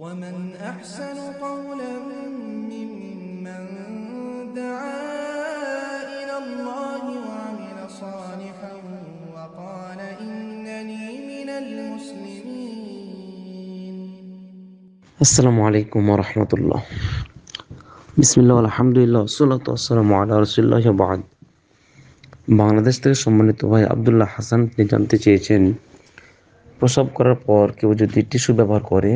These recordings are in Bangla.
ومن أحسن قولا ممن دعا إلى الله وعمل صالحا وقال إنني من المسلمين السلام عليكم ورحمة الله بسم الله والحمد لله والصلاة والسلام على رسول الله وبعد বাংলাদেশ থেকে সম্মানিত ভাই আবদুল্লাহ হাসান তিনি জানতে চেয়েছেন প্রসব করার পর কেউ যদি টিস্যু ব্যবহার করে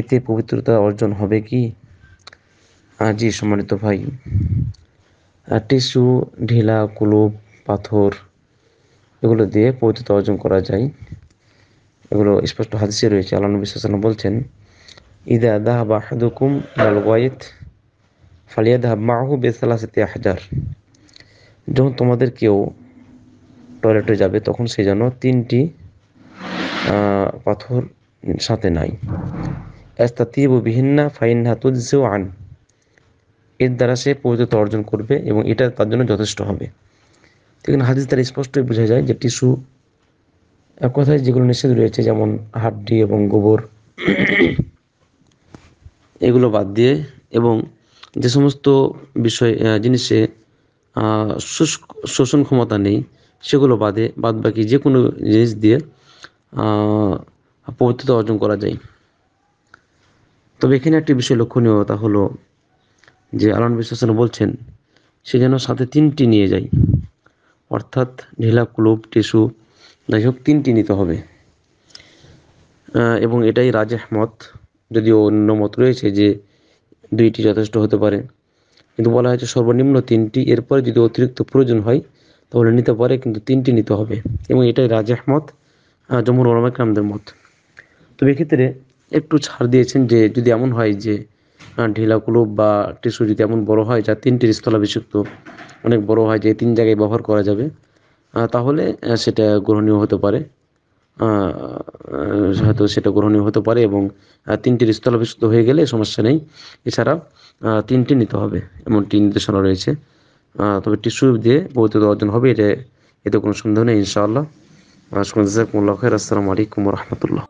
এতে পবিত্রতা অর্জন হবে কি আজি সম্মানিত ভাই টিস্যু ঢিলা কুলুপ পাথর এগুলো দিয়ে পবিত্রতা অর্জন করা যায় এগুলো স্পষ্ট হাদিসে রয়েছে আল্লাহ নবী সাল্লাম বলছেন ইদা দাহ বাহাদুকুম লাল ওয়াইথ ফালিয়া দাহ মাহু বেসালাসাতে হাজার যখন তোমাদের কেউ টয়লেটে যাবে তখন সে যেন তিনটি পাথর সাথে নাই অ্যাস্তাতিবু বিহিন্না ফাইন্না তুজ্জু আন এর দ্বারা সে পবিত্রতা অর্জন করবে এবং এটা তার জন্য যথেষ্ট হবে এখানে হাদিস দ্বারা স্পষ্টই বোঝা যায় যে টিস্যু এক কথায় যেগুলো নিষেধ রয়েছে যেমন হাড্ডি এবং গোবর এগুলো বাদ দিয়ে এবং যে সমস্ত বিষয় জিনিসে শোষণ ক্ষমতা নেই সেগুলো বাদে বাদ বাকি যে কোনো জিনিস দিয়ে পবিত্রতা অর্জন করা যায় তবে এখানে একটি বিষয় লক্ষণীয় তা হলো যে আলান বিশ্বাসন বলছেন সে যেন সাথে তিনটি নিয়ে যায় অর্থাৎ ঢিলা ক্লোব টিস্যু যাই হোক তিনটি নিতে হবে এবং এটাই রাজেহ মত যদিও অন্য মত রয়েছে যে দুইটি যথেষ্ট হতে পারে কিন্তু বলা হয়েছে সর্বনিম্ন তিনটি এরপরে যদি অতিরিক্ত প্রয়োজন হয় তাহলে নিতে পারে কিন্তু তিনটি নিতে হবে এবং এটাই রাজেহ মত জমুর ওলামাকরামদের মত তবে এক্ষেত্রে একটু ছাড় দিয়েছেন যে যদি এমন হয় যে ঢিলা কুলুপ বা টিস্যু যদি এমন বড় হয় যা তিনটির স্থলাভিষিক্ত অনেক বড় হয় যে তিন জায়গায় ব্যবহার করা যাবে তাহলে সেটা গ্রহণীয় হতে পারে হয়তো সেটা গ্রহণীয় হতে পারে এবং তিনটির স্থলাভিষিক্ত হয়ে গেলে সমস্যা নেই এছাড়া তিনটি নিতে হবে এমনটি নির্দেশনা রয়েছে তবে টিস্যু দিয়ে পবিত্র অর্জন হবে এটা এতে কোনো সন্দেহ নেই ইনশাআল্লাহ শুনে আসসালামু আলাইকুম রহমতুল্লাহ